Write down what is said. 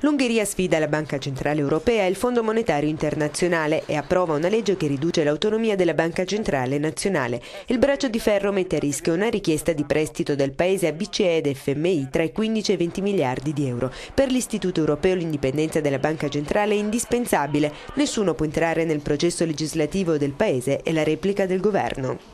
L'Ungheria sfida la Banca Centrale Europea e il Fondo Monetario Internazionale e approva una legge che riduce l'autonomia della Banca Centrale Nazionale. Il braccio di ferro mette a rischio una richiesta di prestito del paese a BCE ed FMI tra i 15 e i 20 miliardi di euro. Per l'Istituto Europeo l'indipendenza della Banca Centrale è indispensabile. Nessuno può entrare nel processo legislativo del paese e la replica del governo.